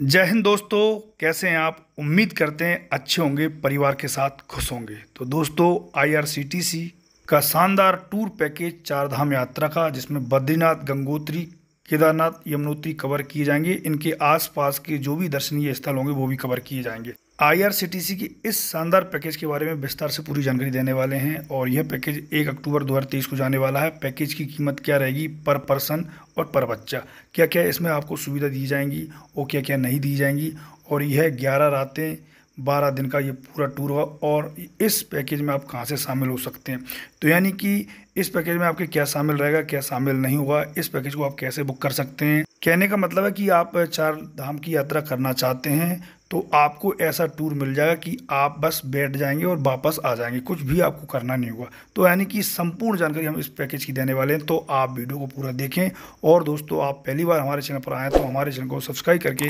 जय हिंद दोस्तों कैसे हैं आप उम्मीद करते हैं अच्छे होंगे परिवार के साथ खुश होंगे तो दोस्तों आईआरसीटीसी का शानदार टूर पैकेज चार धाम यात्रा का जिसमें बद्रीनाथ गंगोत्री केदारनाथ यमुनोत्री कवर किए जाएंगे इनके आसपास के जो भी दर्शनीय स्थल होंगे वो भी कवर किए जाएंगे आई की इस शानदार पैकेज के बारे में विस्तार से पूरी जानकारी देने वाले हैं और यह पैकेज 1 अक्टूबर 2023 को जाने वाला है पैकेज की कीमत क्या रहेगी पर पर्सन और पर बच्चा क्या क्या इसमें आपको सुविधा दी जाएंगी और क्या क्या नहीं दी जाएंगी और यह 11 रातें बारह दिन का ये पूरा टूर होगा और इस पैकेज में आप कहाँ से शामिल हो सकते हैं तो यानी कि इस पैकेज में आपके क्या शामिल रहेगा क्या शामिल नहीं होगा इस पैकेज को आप कैसे बुक कर सकते हैं कहने का मतलब है कि आप चार धाम की यात्रा करना चाहते हैं तो आपको ऐसा टूर मिल जाएगा कि आप बस बैठ जाएंगे और वापस आ जाएंगे कुछ भी आपको करना नहीं होगा तो यानी कि संपूर्ण जानकारी हम इस पैकेज की देने वाले हैं तो आप वीडियो को पूरा देखें और दोस्तों आप पहली बार हमारे चैनल पर आएँ तो हमारे चैनल को सब्सक्राइब करके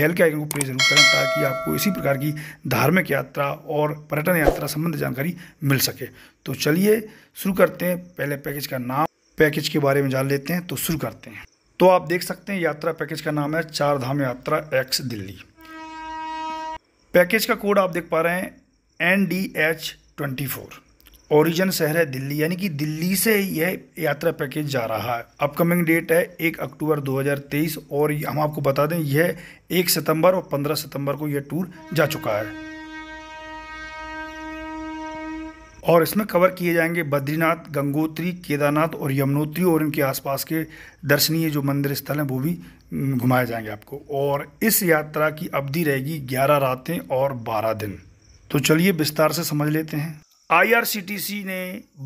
बेल के आइकन को प्रेस जरूर करें ताकि आपको इसी प्रकार की धार्मिक यात्रा और पर्यटन यात्रा संबंधी जानकारी मिल सके तो चलिए शुरू करते हैं पहले पैकेज का नाम पैकेज के बारे में जान लेते हैं तो शुरू करते हैं तो आप देख सकते हैं यात्रा पैकेज का नाम है चार धाम यात्रा एक्स दिल्ली पैकेज का कोड आप देख पा रहे हैं N D H twenty four origin शहर है दिल्ली यानी कि दिल्ली से यह यात्रा पैकेज जा रहा है अपकमिंग डेट है एक अक्टूबर 2023 और हम आपको बता दें यह एक सितंबर और 15 सितंबर को यह टूर जा चुका है और इसमें कवर किए जाएंगे बद्रीनाथ गंगोत्री केदारनाथ और यमुनोत्री और इनके आसपास के दर्शनीय जो मंदिर स्थल हैं वो भी घुमाए जाएंगे आपको और इस यात्रा की अवधि रहेगी ग्यारह रातें और बारह दिन तो चलिए विस्तार से समझ लेते हैं आईआरसीटीसी ने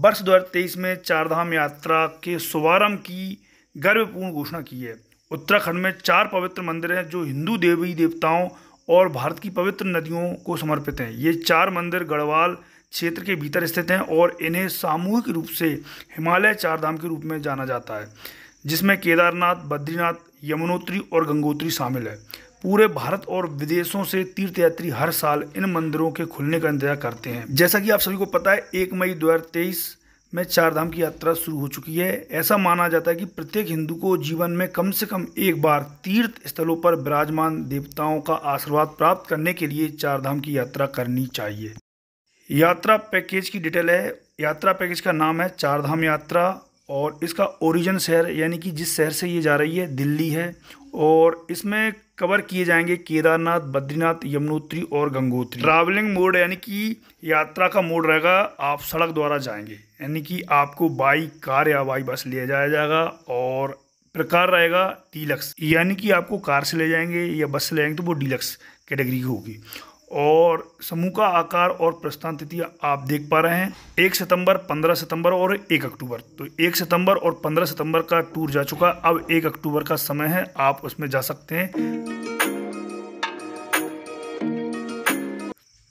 वर्ष 2023 में चारधाम यात्रा के शुभारंभ की गर्वपूर्ण घोषणा की है उत्तराखंड में चार पवित्र मंदिर हैं जो हिंदू देवी देवताओं और भारत की पवित्र नदियों को समर्पित हैं ये चार मंदिर गढ़वाल क्षेत्र के भीतर स्थित हैं और इन्हें सामूहिक रूप से हिमालय चारधाम के रूप में जाना जाता है जिसमें केदारनाथ बद्रीनाथ यमुनोत्री और गंगोत्री शामिल है पूरे भारत और विदेशों से तीर्थयात्री हर साल इन मंदिरों के खुलने का इंतजार करते हैं जैसा कि आप सभी को पता है एक मई दो में चार धाम की यात्रा शुरू हो चुकी है ऐसा माना जाता है कि प्रत्येक हिंदू को जीवन में कम से कम एक बार तीर्थ स्थलों पर विराजमान देवताओं का आशीर्वाद प्राप्त करने के लिए चार धाम की यात्रा करनी चाहिए यात्रा पैकेज की डिटेल है यात्रा पैकेज का नाम है चार धाम यात्रा और इसका ओरिजिन शहर यानी कि जिस शहर से ये जा रही है दिल्ली है और इसमें कवर किए जाएंगे केदारनाथ बद्रीनाथ यमुनोत्री और गंगोत्री ट्रैवलिंग मोड यानी कि यात्रा का मोड रहेगा आप सड़क द्वारा जाएंगे यानी कि आपको बाइक कार या बाई बस ले जाया जाएगा और प्रकार रहेगा डीलक्स यानी कि आपको कार से ले जाएंगे या बस से ले जाएंगे तो वो डीलक्स कैटेगरी की होगी और समूह का आकार और प्रस्थान तिथि आप देख पा रहे हैं एक सितंबर पंद्रह सितंबर और एक अक्टूबर तो एक सितंबर और पंद्रह सितंबर का टूर जा चुका अब एक अक्टूबर का समय है आप उसमें जा सकते हैं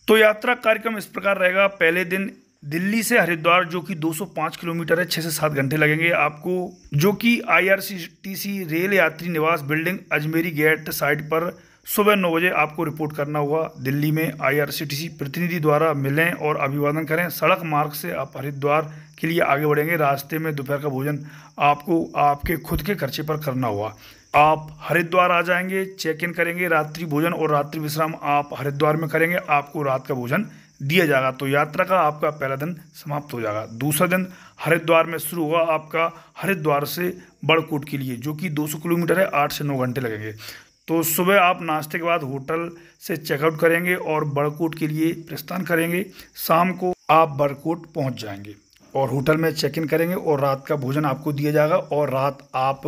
तो यात्रा कार्यक्रम इस प्रकार रहेगा पहले दिन दिल्ली से हरिद्वार जो कि 205 किलोमीटर है छः से सात घंटे लगेंगे आपको जो कि आईआरसीटीसी रेल यात्री निवास बिल्डिंग अजमेरी गेट साइड पर सुबह नौ बजे आपको रिपोर्ट करना हुआ दिल्ली में आईआरसीटीसी प्रतिनिधि द्वारा मिलें और अभिवादन करें सड़क मार्ग से आप हरिद्वार के लिए आगे बढ़ेंगे रास्ते में दोपहर का भोजन आपको आपके खुद के खर्चे पर करना हुआ आप हरिद्वार आ जाएंगे चेक इन करेंगे रात्रि भोजन और रात्रि विश्राम आप हरिद्वार में करेंगे आपको रात का भोजन दिया जाएगा तो यात्रा का आपका पहला दिन समाप्त हो जाएगा दूसरा दिन हरिद्वार में शुरू होगा आपका हरिद्वार से बड़कोट के लिए जो कि 200 किलोमीटर है आठ से नौ घंटे लगेंगे तो सुबह आप नाश्ते के बाद होटल से चेकआउट करेंगे और बड़कोट के लिए प्रस्थान करेंगे शाम को आप बड़कोट पहुंच जाएंगे और होटल में चेक इन करेंगे और रात का भोजन आपको दिया जाएगा और रात आप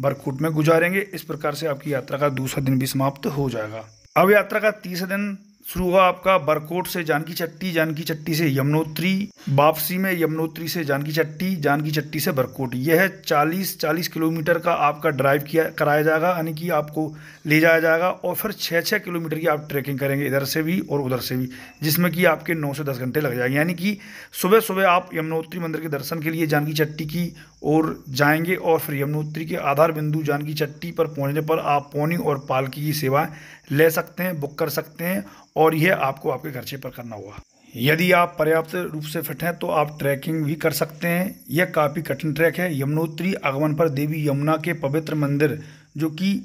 बरकूट में गुजारेंगे इस प्रकार से आपकी यात्रा का दूसरा दिन भी समाप्त हो जाएगा अब यात्रा का तीसरा दिन शुरू हुआ आपका बरकोट से जानकी चट्टी जानकी चट्टी से यमुनोत्री वापसी में यमुनोत्री से जानकी चट्टी जानकी चट्टी से बरकोट यह 40 40 किलोमीटर का आपका ड्राइव किया कराया जाएगा यानी कि आपको ले जाया जाएगा और फिर छः छः किलोमीटर की आप ट्रैकिंग करेंगे इधर से भी और उधर से भी जिसमें कि आपके नौ से दस घंटे लग जाएंगे यानी कि सुबह सुबह आप यमुनोत्री मंदिर के दर्शन के लिए जानकी चट्टी की और जाएंगे और फिर यमुनोत्री के आधार बिंदु जानकी चट्टी पर पहुंचने पर आप पौनी और पालकी की सेवा ले सकते हैं बुक कर सकते हैं और यह आपको आपके खर्चे पर करना होगा यदि आप पर्याप्त रूप से फिट हैं तो आप ट्रैकिंग भी कर सकते हैं यह काफ़ी कठिन ट्रैक है यमुनोत्री आगमन पर देवी यमुना के पवित्र मंदिर जो कि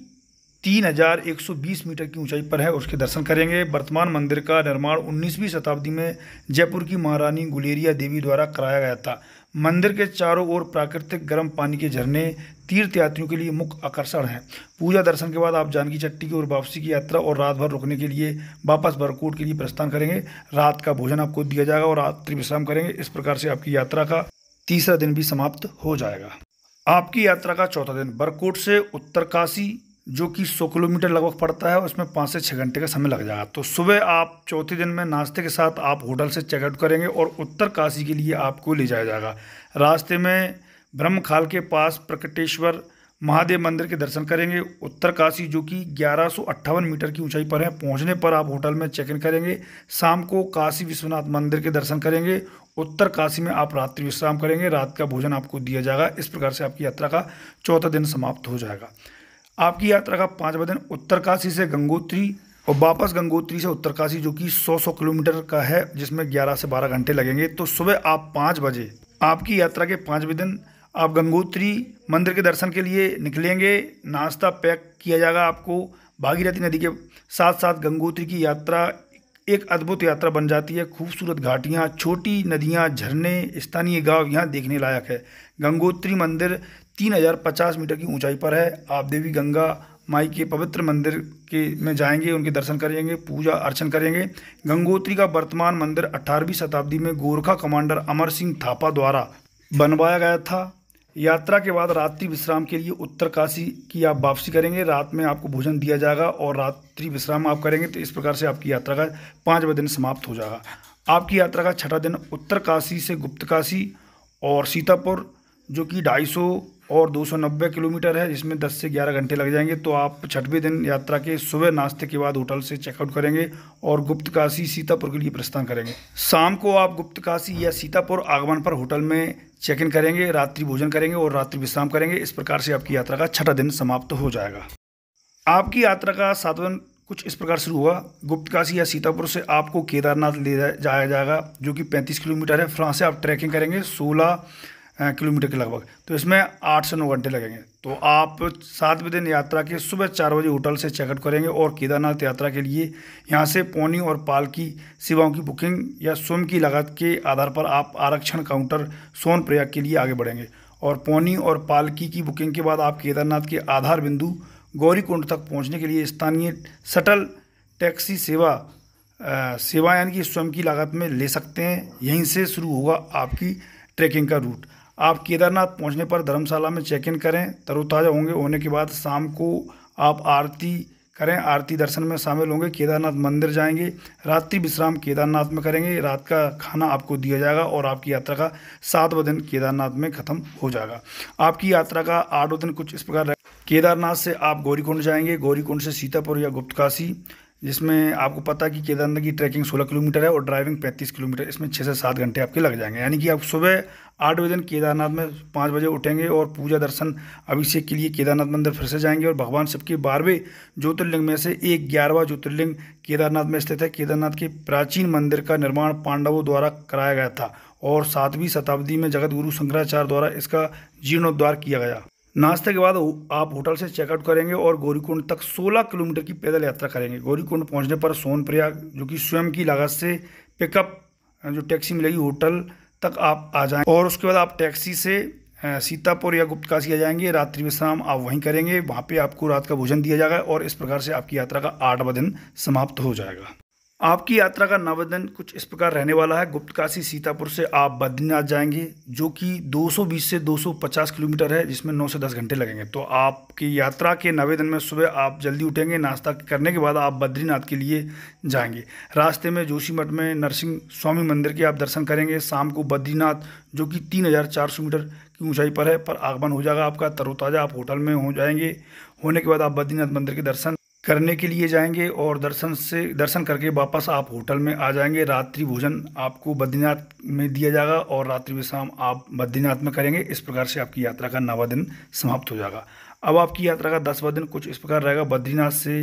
3120 मीटर की ऊंचाई पर है उसके दर्शन करेंगे वर्तमान मंदिर का निर्माण 19वीं शताब्दी में जयपुर की महारानी गुलेरिया देवी द्वारा कराया गया था मंदिर के चारों ओर प्राकृतिक गर्म पानी के झरने तीर्थयात्रियों के लिए मुख्य आकर्षण हैं पूजा दर्शन के बाद आप जानकी चट्टी की ओर वापसी की यात्रा और रात भर रुकने के लिए वापस बरकोट के लिए प्रस्थान करेंगे रात का भोजन आपको दिया जाएगा और रात्रि विश्राम करेंगे इस प्रकार से आपकी यात्रा का तीसरा दिन भी समाप्त हो जाएगा आपकी यात्रा का चौथा दिन बरकोट से उत्तरकाशी जो कि सौ किलोमीटर लगभग पड़ता है उसमें पाँच से छः घंटे का समय लग जाएगा तो सुबह आप चौथे दिन में नाश्ते के साथ आप होटल से चेकआउट करेंगे और उत्तर काशी के लिए आपको ले जाया जाएगा रास्ते में ब्रह्मखाल के पास प्रकटेश्वर महादेव मंदिर के दर्शन करेंगे उत्तर काशी जो कि ग्यारह मीटर की ऊंचाई पर है पहुंचने पर आप होटल में चेक इन करेंगे शाम को काशी विश्वनाथ मंदिर के दर्शन करेंगे उत्तर काशी में आप रात्रि विश्राम करेंगे रात का भोजन आपको दिया जाएगा इस प्रकार से आपकी यात्रा का चौथा दिन समाप्त हो जाएगा आपकी यात्रा का पाँचवा दिन उत्तरकाशी से गंगोत्री और वापस गंगोत्री से उत्तरकाशी जो कि 100-100 किलोमीटर का है जिसमें 11 से 12 घंटे लगेंगे तो सुबह आप पाँच बजे आपकी यात्रा के पाँचवें दिन आप गंगोत्री मंदिर के दर्शन के लिए निकलेंगे नाश्ता पैक किया जाएगा आपको भागीरथी नदी के साथ साथ गंगोत्री की यात्रा एक अद्भुत यात्रा बन जाती है खूबसूरत घाटियाँ छोटी नदियाँ झरने स्थानीय गांव यहाँ देखने लायक है गंगोत्री मंदिर तीन हज़ार पचास मीटर की ऊंचाई पर है आप देवी गंगा माई के पवित्र मंदिर के में जाएंगे उनके दर्शन करेंगे पूजा अर्चन करेंगे गंगोत्री का वर्तमान मंदिर 18वीं शताब्दी में गोरखा कमांडर अमर सिंह थापा द्वारा बनवाया गया था यात्रा के बाद रात्रि विश्राम के लिए उत्तरकाशी की आप वापसी करेंगे रात में आपको भोजन दिया जाएगा और रात्रि विश्राम आप करेंगे तो इस प्रकार से आपकी यात्रा का बजे दिन समाप्त हो जाएगा आपकी यात्रा का छठा दिन उत्तर काशी से गुप्त काशी और सीतापुर जो कि ढाई और 290 किलोमीटर है जिसमें 10 से 11 घंटे लग जाएंगे तो आप छठवें दिन यात्रा के सुबह नाश्ते के बाद होटल से चेकआउट करेंगे और गुप्त काशी सीतापुर के लिए प्रस्थान करेंगे शाम को आप गुप्त काशी या सीतापुर आगमन पर होटल में चेक इन करेंगे रात्रि भोजन करेंगे और रात्रि विश्राम करेंगे इस प्रकार से आपकी यात्रा का छठा दिन समाप्त हो जाएगा आपकी यात्रा का सातवन कुछ इस प्रकार शुरू हुआ गुप्त काशी या सीतापुर से आपको केदारनाथ ले जाया जाएगा जो कि 35 किलोमीटर है फ्रांस से आप ट्रैकिंग करेंगे सोलह किलोमीटर के लगभग तो इसमें आठ से नौ घंटे लगेंगे तो आप सात दिन यात्रा के सुबह चार बजे होटल से चेकआउट करेंगे और केदारनाथ यात्रा के लिए यहाँ से पौनी और पालकी सेवाओं की बुकिंग या स्वयं की लागत के आधार पर आप आरक्षण काउंटर सोन प्रयाग के लिए आगे बढ़ेंगे और पौनी और पालकी की बुकिंग के बाद आप केदारनाथ के आधार बिंदु गौरीकुंड तक पहुँचने के लिए स्थानीय सटल टैक्सी सेवा सेवा यानी कि स्वयं की लागत में ले सकते हैं यहीं से शुरू होगा आपकी ट्रैकिंग का रूट आप केदारनाथ पहुंचने पर धर्मशाला में चेक इन करें तरोताज़ा होंगे होने के बाद शाम को आप आरती करें आरती दर्शन में शामिल होंगे केदारनाथ मंदिर जाएंगे रात्रि विश्राम केदारनाथ में करेंगे रात का खाना आपको दिया जाएगा और आपकी यात्रा का सातवा दिन केदारनाथ में ख़त्म हो जाएगा आपकी यात्रा का आठवा दिन कुछ इस प्रकार केदारनाथ से आप गौरीकुंड जाएंगे गौरीकुंड से सीतापुर या गुप्तकाशी जिसमें आपको पता है कि केदारनाथ की ट्रैकिंग 16 किलोमीटर है और ड्राइविंग 35 किलोमीटर इसमें 6 से 7 घंटे आपके लग जाएंगे यानी कि आप सुबह आठ बजे केदारनाथ में पाँच बजे उठेंगे और पूजा दर्शन अभिषेक के लिए केदारनाथ मंदिर फिर से जाएंगे और भगवान शिव के बारहवें ज्योतिर्लिंग में से एक ग्यारहवा ज्योतिर्लिंग केदारनाथ में स्थित है केदारनाथ के प्राचीन मंदिर का निर्माण पांडवों द्वारा कराया गया था और सातवीं शताब्दी में जगत गुरु शंकराचार्य द्वारा इसका जीर्णोद्वार किया गया नाश्ते के बाद आप होटल से चेकआउट करेंगे और गौरीकुंड तक 16 किलोमीटर की पैदल यात्रा करेंगे गौरीकुंड पहुंचने पर सोनप्रयाग जो कि स्वयं की लागत से पिकअप जो टैक्सी मिलेगी होटल तक आप आ जाएं और उसके बाद आप टैक्सी से सीतापुर या गुप्त काशी आ जाएंगे रात्रि विश्राम आप वहीं करेंगे वहाँ पे आपको रात का भोजन दिया जाएगा और इस प्रकार से आपकी यात्रा का आठवा दिन समाप्त हो जाएगा आपकी यात्रा का नवदन कुछ इस प्रकार रहने वाला है गुप्त काशी सीतापुर से आप बद्रीनाथ जाएंगे जो कि 220 से 250 किलोमीटर है जिसमें 9 से 10 घंटे लगेंगे तो आपकी यात्रा के नवेदन में सुबह आप जल्दी उठेंगे नाश्ता करने के बाद आप बद्रीनाथ के लिए जाएंगे रास्ते में जोशीमठ में नरसिंह स्वामी मंदिर के आप दर्शन करेंगे शाम को बद्रीनाथ जो कि तीन मीटर की ऊँचाई पर है पर आगमन हो जाएगा आपका तरोताज़ा आप होटल में हो जाएंगे होने के बाद आप बद्रीनाथ मंदिर के दर्शन करने के लिए जाएंगे और दर्शन से दर्शन करके वापस आप होटल में आ जाएंगे रात्रि भोजन आपको बद्रीनाथ में दिया जाएगा और रात्रि विश्राम आप बद्रीनाथ में करेंगे इस प्रकार से आपकी यात्रा का नवा दिन समाप्त हो जाएगा अब आपकी यात्रा का दसवा दिन कुछ इस प्रकार रहेगा बद्रीनाथ से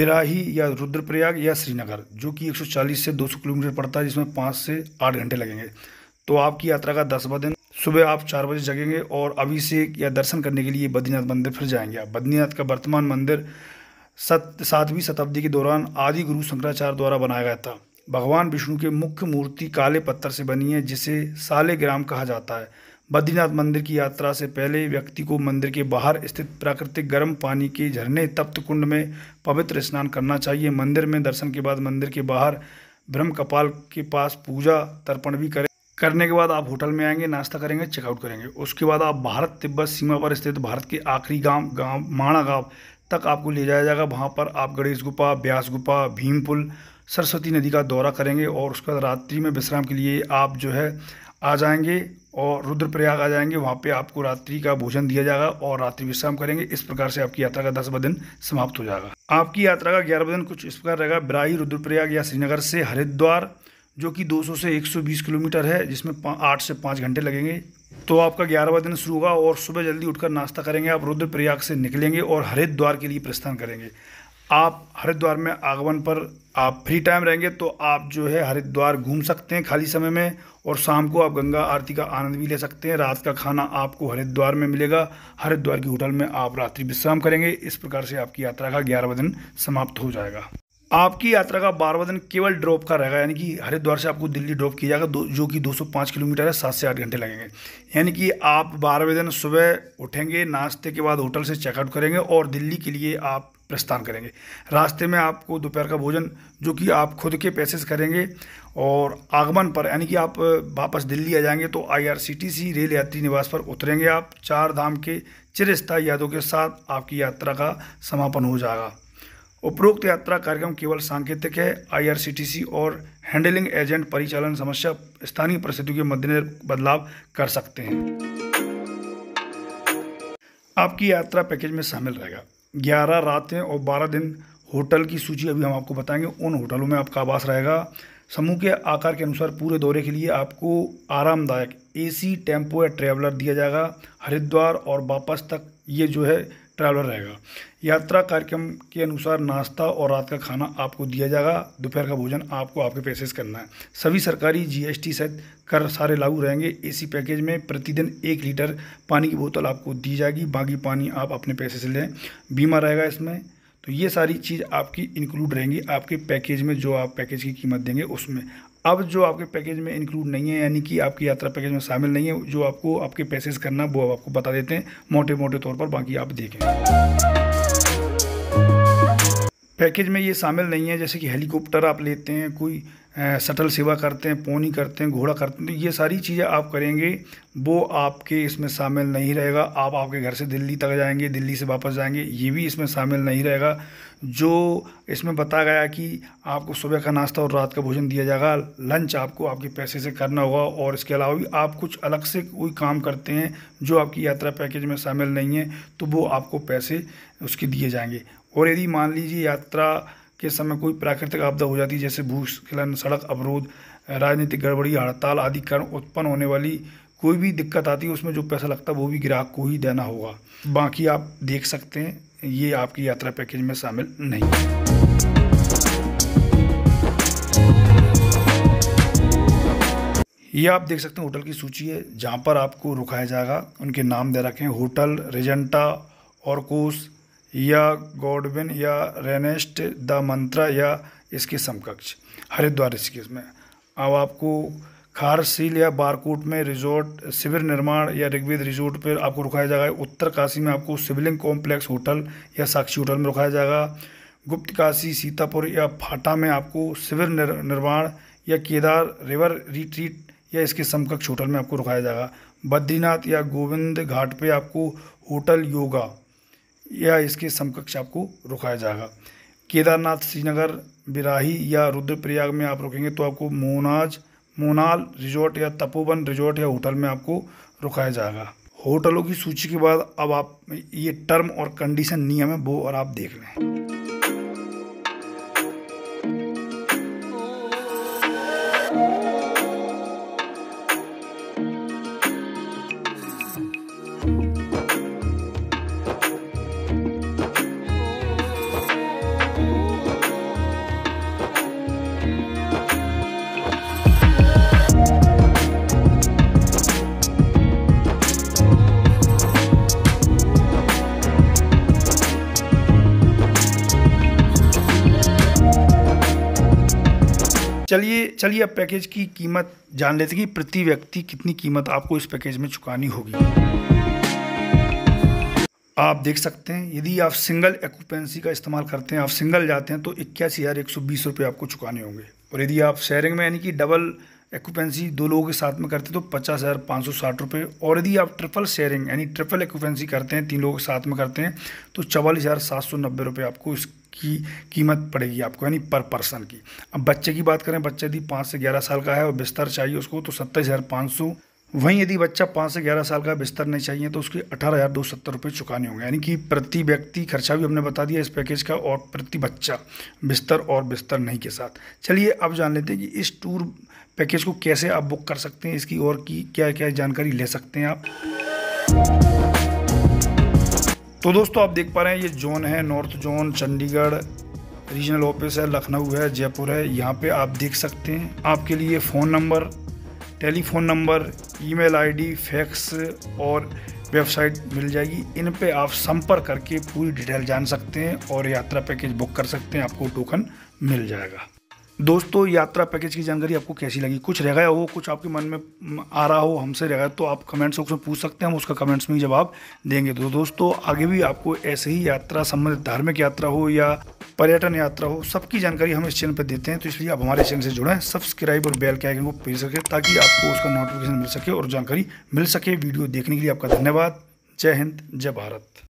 बिराही या रुद्रप्रयाग या श्रीनगर जो कि एक से दो किलोमीटर पड़ता है जिसमें पाँच से आठ घंटे लगेंगे तो आपकी यात्रा का दसवा दिन सुबह आप चार बजे जगेंगे और अभिषेक या दर्शन करने के लिए बद्रीनाथ मंदिर फिर जाएंगे आप बद्रीनाथ का वर्तमान मंदिर सत सातवीं शताब्दी के दौरान आदि गुरु शंकराचार्य द्वारा बनाया गया था भगवान विष्णु के मुख्य मूर्ति काले पत्थर से बनी है जिसे सालेग्राम कहा जाता है बद्रीनाथ मंदिर की यात्रा से पहले व्यक्ति को मंदिर के बाहर स्थित प्राकृतिक गर्म पानी के झरने तप्त कुंड में पवित्र स्नान करना चाहिए मंदिर में दर्शन के बाद मंदिर के बाहर ब्रह्म कपाल के पास पूजा तर्पण भी करें करने के बाद आप होटल में आएंगे नाश्ता करेंगे चेकआउट करेंगे उसके बाद आप भारत तिब्बत सीमा पर स्थित भारत के आखिरी गांव गांव माणा गांव तक आपको ले जाया जाएगा वहाँ पर आप गणेश गुफा ब्यास गुफा भीम पुल सरस्वती नदी का दौरा करेंगे और उसके बाद रात्रि में विश्राम के लिए आप जो है आ जाएंगे और रुद्रप्रयाग आ जाएंगे वहाँ पे आपको रात्रि का भोजन दिया जाएगा और रात्रि विश्राम करेंगे इस प्रकार से आपकी यात्रा का दस दिन समाप्त हो जाएगा आपकी यात्रा का ग्यारह दिन कुछ इस प्रकार रहेगा ब्राही रुद्रप्रयाग या श्रीनगर से हरिद्वार जो कि 200 से 120 किलोमीटर है जिसमें आठ से पाँच घंटे लगेंगे तो आपका ग्यारह दिन शुरू होगा और सुबह जल्दी उठकर नाश्ता करेंगे आप रुद्रप्रयाग से निकलेंगे और हरिद्वार के लिए प्रस्थान करेंगे आप हरिद्वार में आगमन पर आप फ्री टाइम रहेंगे तो आप जो है हरिद्वार घूम सकते हैं खाली समय में और शाम को आप गंगा आरती का आनंद भी ले सकते हैं रात का खाना आपको हरिद्वार में मिलेगा हरिद्वार के होटल में आप रात्रि विश्राम करेंगे इस प्रकार से आपकी यात्रा का ग्यारह दिन समाप्त हो जाएगा आपकी यात्रा का बारहवा दिन केवल ड्रॉप का रहेगा यानी कि हरिद्वार से आपको दिल्ली ड्रॉप किया जाएगा जो कि 205 किलोमीटर है सात से आठ घंटे लगेंगे यानी कि आप बारहवें दिन सुबह उठेंगे नाश्ते के बाद होटल से चेकआउट करेंगे और दिल्ली के लिए आप प्रस्थान करेंगे रास्ते में आपको दोपहर का भोजन जो कि आप खुद के पैसे करेंगे और आगमन पर यानी कि आप वापस दिल्ली आ जाएंगे तो आईआरसीटीसी रेल यात्री निवास पर उतरेंगे आप चार धाम के चिरस्थायी यादों के साथ आपकी यात्रा का समापन हो जाएगा उपरोक्त यात्रा कार्यक्रम केवल सांकेतिक है आईआरसीटीसी और हैंडलिंग एजेंट परिचालन समस्या स्थानीय परिस्थितियों के मद्देनजर बदलाव कर सकते हैं आपकी यात्रा पैकेज में शामिल रहेगा ग्यारह रातें और बारह दिन होटल की सूची अभी हम आपको बताएंगे उन होटलों में आपका आवास रहेगा समूह के आकार के अनुसार पूरे दौरे के लिए आपको आरामदायक एसी टेम्पो या ट्रैवलर दिया जाएगा हरिद्वार और वापस तक ये जो है ट्रैवलर रहेगा यात्रा कार्यक्रम के अनुसार नाश्ता और रात का खाना आपको दिया जाएगा दोपहर का भोजन आपको आपके पैसे से करना है सभी सरकारी जीएसटी सहित कर सारे लागू रहेंगे एसी पैकेज में प्रतिदिन एक लीटर पानी की बोतल आपको दी जाएगी बाकी पानी आप अपने पैसे से लें बीमा रहेगा इसमें तो ये सारी चीज़ आपकी इंक्लूड रहेंगी आपके पैकेज में जो आप पैकेज की कीमत देंगे उसमें अब जो आपके पैकेज में इंक्लूड नहीं है यानी कि आपकी यात्रा पैकेज में शामिल नहीं है जो आपको आपके पैसेज करना वो अब आपको बता देते हैं मोटे मोटे तौर पर बाकी आप देखें पैकेज में ये शामिल नहीं है जैसे कि हेलीकॉप्टर आप लेते हैं कोई सटल सेवा करते हैं पोनी करते हैं घोड़ा करते हैं तो ये सारी चीज़ें आप करेंगे वो आपके इसमें शामिल नहीं रहेगा आप आपके घर से दिल्ली तक जाएंगे दिल्ली से वापस जाएंगे ये भी इसमें शामिल नहीं रहेगा जो इसमें बताया गया कि आपको सुबह का नाश्ता और रात का भोजन दिया जाएगा लंच आपको आपके पैसे से करना होगा और इसके अलावा भी आप कुछ अलग से कोई काम करते हैं जो आपकी यात्रा पैकेज में शामिल नहीं है तो वो आपको पैसे उसके दिए जाएंगे और यदि मान लीजिए यात्रा के समय कोई प्राकृतिक आपदा हो जाती है जैसे भूस्खलन सड़क अवरोध राजनीतिक गड़बड़ी हड़ताल आदि कारण उत्पन्न होने वाली कोई भी दिक्कत आती है उसमें जो पैसा लगता है वो भी ग्राहक को ही देना होगा बाकी आप देख सकते हैं ये आपकी यात्रा पैकेज में शामिल नहीं ये आप देख सकते हैं होटल की सूची है जहाँ पर आपको रुकाया जाएगा उनके नाम दे रखे हैं होटल रेजेंटा और कोस या गोडविन या रेनेस्ट द मंत्रा या इसके समकक्ष हरिद्वार इसके में अब आपको खारसील या बारकोट में रिजोर्ट शिविर निर्माण या ऋग्वेद रिजोर्ट पर आपको रुकाया जाएगा उत्तर काशी में आपको शिवलिंग कॉम्प्लेक्स होटल या साक्षी होटल में रुकाया जाएगा गुप्त काशी सीतापुर या फाटा में आपको शिविर निर्माण या केदार रिवर रिट्रीट या इसके समकक्ष होटल में आपको रुकाया जाएगा बद्रीनाथ या गोविंद घाट पे आपको होटल योगा या इसके समकक्ष आपको रुकाया जाएगा केदारनाथ श्रीनगर बिराही या रुद्रप्रयाग में आप रुकेंगे तो आपको मोनाज मोनाल रिजॉर्ट या तपोवन रिजॉर्ट या होटल में आपको रुकाया जाएगा होटलों की सूची के बाद अब आप ये टर्म और कंडीशन नियम है वो और आप देख लें चलिए अब पैकेज की कीमत जान लेते हैं कि प्रति व्यक्ति कितनी कीमत आपको इस पैकेज में चुकानी होगी आप देख सकते हैं यदि आप सिंगल एक्यूपेंसी का इस्तेमाल करते हैं आप सिंगल जाते हैं तो इक्यासी हज़ार एक सौ बीस रुपये आपको चुकाने होंगे और यदि आप शेयरिंग में यानी कि डबल एक्यूपेंसी दो लोगों के साथ में करते तो पचास हज़ार पाँच सौ साठ रुपये और यदि आप ट्रिपल शेयरिंग यानी ट्रिपल एक्यूपेंसी करते हैं तीन लोगों के साथ में करते हैं तो चवालीस हज़ार सात सौ नब्बे रुपये आपको इसकी कीमत पड़ेगी आपको यानी पर पर्सन की अब बच्चे की बात करें बच्चा यदि पाँच से ग्यारह साल का है और बिस्तर चाहिए उसको तो सत्ताईस हज़ार पाँच सौ वहीं यदि बच्चा पाँच से ग्यारह साल का बिस्तर नहीं चाहिए तो उसके अठारह हज़ार दो सत्तर रुपये चुकाने होंगे यानी कि प्रति व्यक्ति खर्चा भी हमने बता दिया इस पैकेज का और प्रति बच्चा बिस्तर और बिस्तर नहीं के साथ चलिए अब जान लेते हैं कि इस टूर पैकेज को कैसे आप बुक कर सकते हैं इसकी और की क्या क्या जानकारी ले सकते हैं आप तो दोस्तों आप देख पा रहे हैं ये जोन है north zone Chandigarh regional office है लखनऊ है जयपुर है यहाँ पे आप देख सकते हैं आपके लिए phone number telephone number email ID, fax और वेबसाइट मिल जाएगी इन पे आप संपर्क करके पूरी डिटेल जान सकते हैं और यात्रा पैकेज बुक कर सकते हैं आपको टोकन मिल जाएगा दोस्तों यात्रा पैकेज की जानकारी आपको कैसी लगी कुछ रह गया हो कुछ आपके मन में आ रहा हो हमसे रह गया तो आप कमेंट्स बॉक्स में पूछ सकते हैं हम उसका कमेंट्स में जवाब देंगे तो दोस्तों आगे भी आपको ऐसे ही यात्रा संबंधित धार्मिक यात्रा हो या पर्यटन यात्रा हो सबकी जानकारी हम इस चैनल पर देते हैं तो इसलिए आप हमारे चैनल से जुड़ें सब्सक्राइब और बेल के आइकन को प्रेस सके ताकि आपको उसका नोटिफिकेशन मिल सके और जानकारी मिल सके वीडियो देखने के लिए आपका धन्यवाद जय हिंद जय भारत